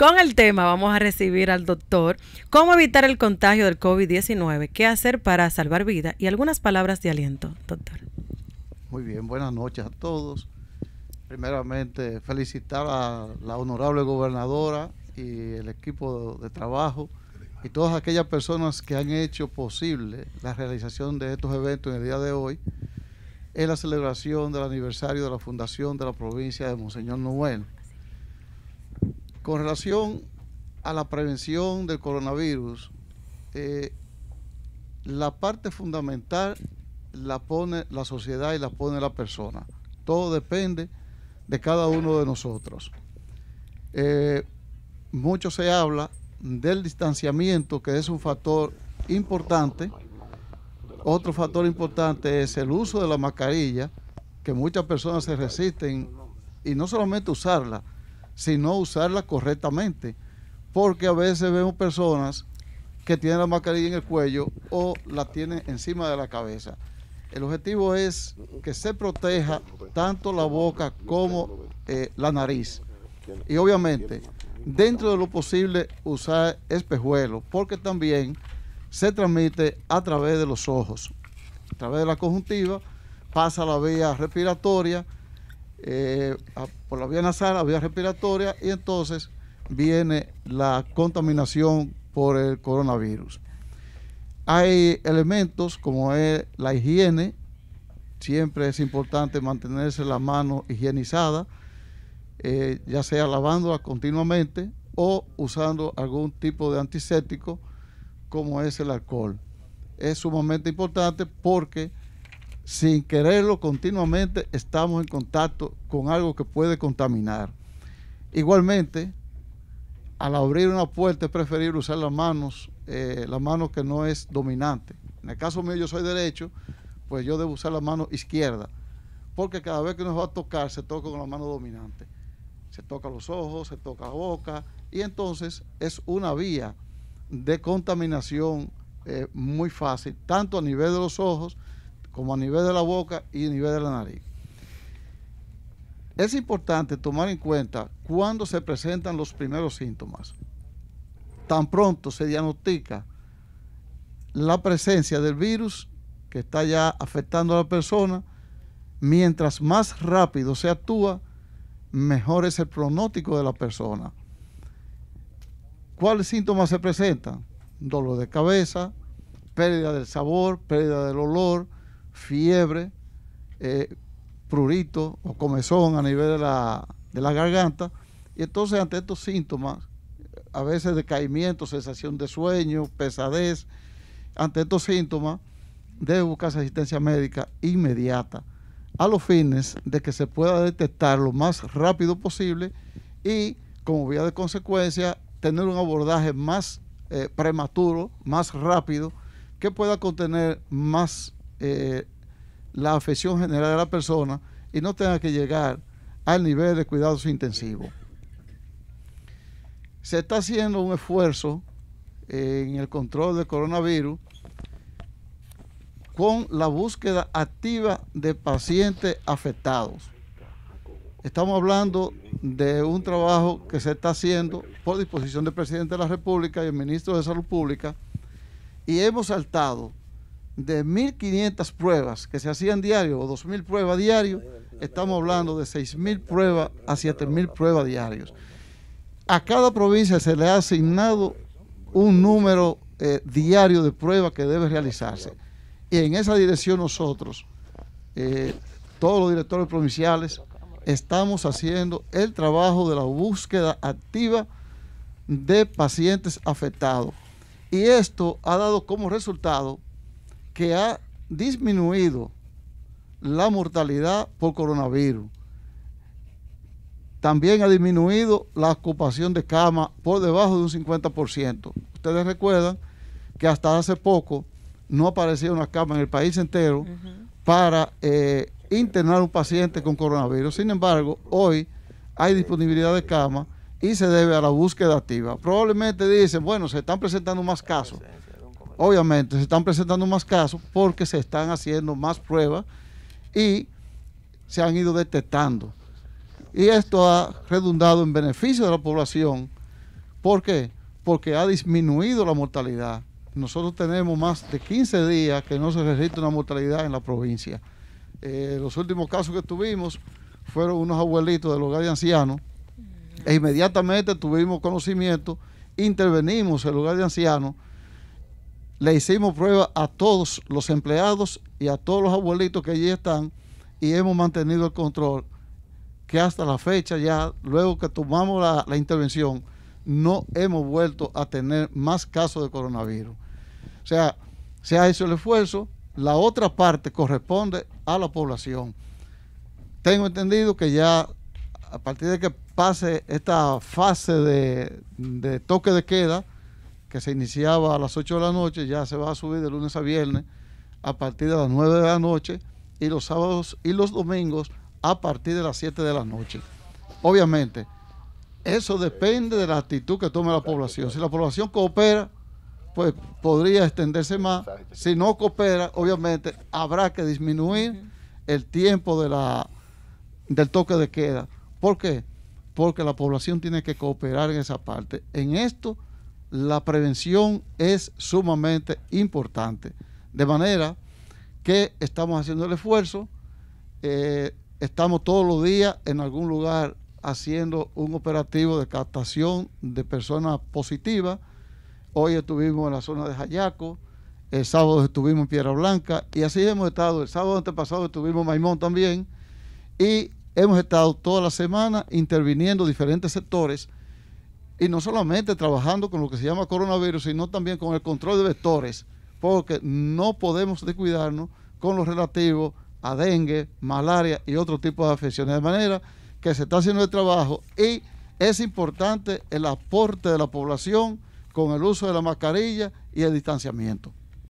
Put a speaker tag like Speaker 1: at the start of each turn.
Speaker 1: Con el tema vamos a recibir al doctor cómo evitar el contagio del COVID-19, qué hacer para salvar vida y algunas palabras de aliento, doctor. Muy bien, buenas noches a todos. Primeramente, felicitar a la honorable gobernadora y el equipo de trabajo y todas aquellas personas que han hecho posible la realización de estos eventos en el día de hoy. en la celebración del aniversario de la fundación de la provincia de Monseñor Noel con relación a la prevención del coronavirus, eh, la parte fundamental la pone la sociedad y la pone la persona. Todo depende de cada uno de nosotros. Eh, mucho se habla del distanciamiento, que es un factor importante. Otro factor importante es el uso de la mascarilla, que muchas personas se resisten, y no solamente usarla, sino usarla correctamente. Porque a veces vemos personas que tienen la mascarilla en el cuello o la tienen encima de la cabeza. El objetivo es que se proteja tanto la boca como eh, la nariz. Y obviamente, dentro de lo posible, usar espejuelos, porque también se transmite a través de los ojos, a través de la conjuntiva, pasa a la vía respiratoria, eh, por la vía nasal, la vía respiratoria, y entonces viene la contaminación por el coronavirus. Hay elementos como es la higiene, siempre es importante mantenerse la mano higienizada, eh, ya sea lavándola continuamente o usando algún tipo de antiséptico como es el alcohol. Es sumamente importante porque sin quererlo continuamente estamos en contacto con algo que puede contaminar. Igualmente, al abrir una puerta es preferible usar las manos, eh, la mano que no es dominante. En el caso mío yo soy derecho, pues yo debo usar la mano izquierda, porque cada vez que nos va a tocar se toca con la mano dominante. Se toca los ojos, se toca la boca, y entonces es una vía de contaminación eh, muy fácil, tanto a nivel de los ojos, como a nivel de la boca y a nivel de la nariz. Es importante tomar en cuenta cuándo se presentan los primeros síntomas. Tan pronto se diagnostica la presencia del virus que está ya afectando a la persona, mientras más rápido se actúa, mejor es el pronóstico de la persona. ¿Cuáles síntomas se presentan? Dolor de cabeza, pérdida del sabor, pérdida del olor, fiebre, eh, prurito o comezón a nivel de la, garganta. Y entonces ante estos síntomas, a veces decaimiento, sensación de sueño, pesadez, ante estos síntomas, debe buscarse asistencia médica inmediata a los fines de que se pueda detectar lo más rápido posible y, como vía de consecuencia, tener un abordaje más eh, prematuro, más rápido, que pueda contener más eh, la afección general de la persona y no tenga que llegar al nivel de cuidados intensivos. Se está haciendo un esfuerzo eh, en el control del coronavirus con la búsqueda activa de pacientes afectados. Estamos hablando de un trabajo que se está haciendo por disposición del presidente de la República y el ministro de Salud Pública y hemos saltado de 1.500 pruebas que se hacían diario o 2.000 pruebas diario, estamos hablando de 6.000 pruebas a 7.000 pruebas diarios. A cada provincia se le ha asignado un número eh, diario de pruebas que debe realizarse. Y en esa dirección nosotros, eh, todos los directores provinciales, estamos haciendo el trabajo de la búsqueda activa de pacientes afectados. Y esto ha dado como resultado que ha disminuido la mortalidad por coronavirus. También ha disminuido la ocupación de camas por debajo de un 50%. Ustedes recuerdan que hasta hace poco no aparecía una cama en el país entero para eh, internar un paciente con coronavirus. Sin embargo, hoy hay disponibilidad de cama y se debe a la búsqueda activa. Probablemente dicen, bueno, se están presentando más casos obviamente se están presentando más casos porque se están haciendo más pruebas y se han ido detectando. Y esto ha redundado en beneficio de la población. ¿Por qué? Porque ha disminuido la mortalidad. Nosotros tenemos más de 15 días que no se registra una mortalidad en la provincia. Eh, los últimos casos que tuvimos fueron unos abuelitos del hogar de ancianos e inmediatamente tuvimos conocimiento, intervenimos el hogar de ancianos le hicimos prueba a todos los empleados y a todos los abuelitos que allí están y hemos mantenido el control que hasta la fecha ya, luego que tomamos la, intervención, no hemos vuelto a tener más casos de coronavirus. O sea, se ha hecho el esfuerzo, la otra parte corresponde a la población. Tengo entendido que ya a partir de que pase esta fase de toque de queda, que se iniciaba a las 8 de la noche, ya se va a subir de lunes a viernes a partir de las 9 de la noche y los sábados y los domingos a partir de las 7 de la noche. Obviamente, eso depende de la actitud que tome la población. Si la población coopera, pues podría extenderse más. Si no coopera, obviamente habrá que disminuir el tiempo de la, del toque de queda. ¿Por qué? Porque la población tiene que cooperar en esa parte. En esto la prevención es sumamente importante. De manera que estamos haciendo el esfuerzo, eh, estamos todos los días en algún lugar haciendo un operativo de captación de personas positivas. Hoy estuvimos en la zona de Jayaco, el sábado estuvimos en Piedra Blanca y así hemos estado. El sábado antepasado estuvimos en Maimón también y hemos estado toda la semana interviniendo diferentes sectores y no solamente trabajando con lo que se llama coronavirus, sino también con el control de vectores, porque no podemos descuidarnos con lo relativo a dengue, malaria y otro tipo de afecciones. De manera que se está haciendo el trabajo y es importante el aporte de la población con el uso de la mascarilla y el distanciamiento.